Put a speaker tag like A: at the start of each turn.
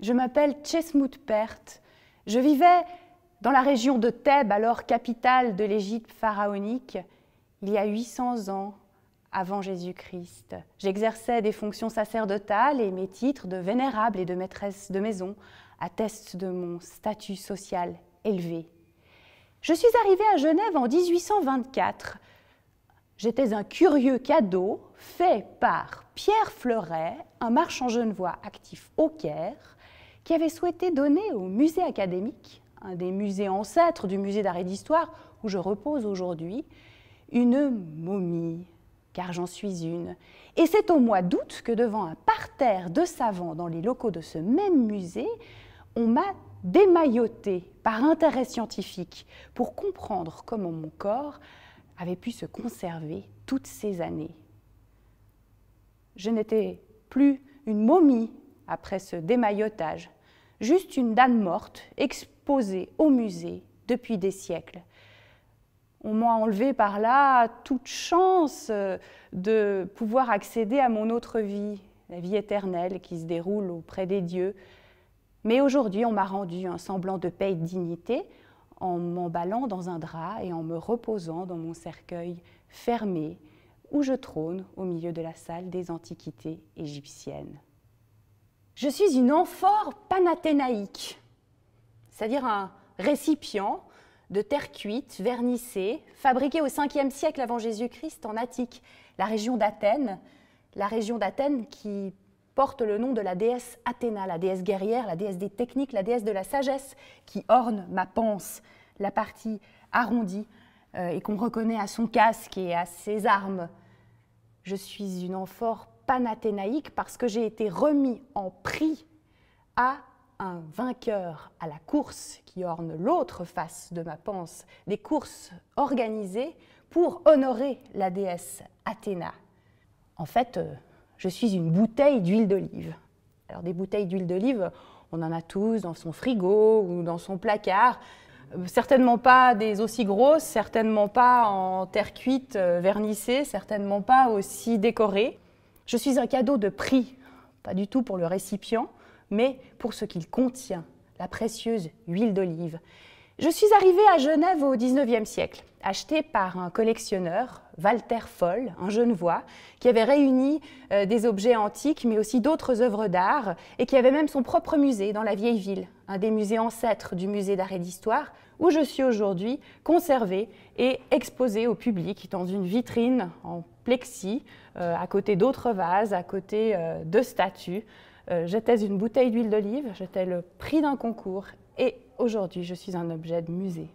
A: Je m'appelle Chesmout Pert. Je vivais dans la région de Thèbes, alors capitale de l'Égypte pharaonique, il y a 800 ans avant Jésus-Christ. J'exerçais des fonctions sacerdotales et mes titres de vénérable et de maîtresse de maison attestent de mon statut social élevé. Je suis arrivée à Genève en 1824. J'étais un curieux cadeau fait par Pierre Fleuret, un marchand genevois actif au Caire, qui avait souhaité donner au musée académique, un des musées ancêtres du musée d'art et d'histoire où je repose aujourd'hui, une momie, car j'en suis une. Et c'est au mois d'août que devant un parterre de savants dans les locaux de ce même musée, on m'a démaillotée par intérêt scientifique pour comprendre comment mon corps avait pu se conserver toutes ces années. Je n'étais plus une momie après ce démaillotage juste une dame morte exposée au musée depuis des siècles. On m'a enlevé par là toute chance euh, de pouvoir accéder à mon autre vie, la vie éternelle qui se déroule auprès des dieux. Mais aujourd'hui, on m'a rendu un semblant de paix et de dignité en m'emballant dans un drap et en me reposant dans mon cercueil fermé où je trône au milieu de la salle des antiquités égyptiennes. Je suis une amphore panathénaïque, c'est-à-dire un récipient de terre cuite, vernissée, fabriqué au 5 siècle avant Jésus-Christ en Attique, la région d'Athènes, la région d'Athènes qui porte le nom de la déesse Athéna, la déesse guerrière, la déesse des techniques, la déesse de la sagesse, qui orne ma panse, la partie arrondie euh, et qu'on reconnaît à son casque et à ses armes. Je suis une amphore panathénaïque parce que j'ai été remis en prix à un vainqueur à la course qui orne l'autre face de ma panse, des courses organisées pour honorer la déesse Athéna. En fait, euh, je suis une bouteille d'huile d'olive. Alors des bouteilles d'huile d'olive, on en a tous dans son frigo ou dans son placard. Euh, certainement pas des aussi grosses, certainement pas en terre cuite euh, vernissée, certainement pas aussi décorées. Je suis un cadeau de prix, pas du tout pour le récipient, mais pour ce qu'il contient, la précieuse huile d'olive. Je suis arrivée à Genève au XIXe siècle, achetée par un collectionneur, Walter Foll, un genevois, qui avait réuni euh, des objets antiques, mais aussi d'autres œuvres d'art, et qui avait même son propre musée dans la vieille ville, un des musées ancêtres du musée d'art et d'histoire, où je suis aujourd'hui conservée et exposée au public dans une vitrine en plexi, euh, à côté d'autres vases, à côté euh, de statues. Euh, j'étais une bouteille d'huile d'olive, j'étais le prix d'un concours et aujourd'hui je suis un objet de musée.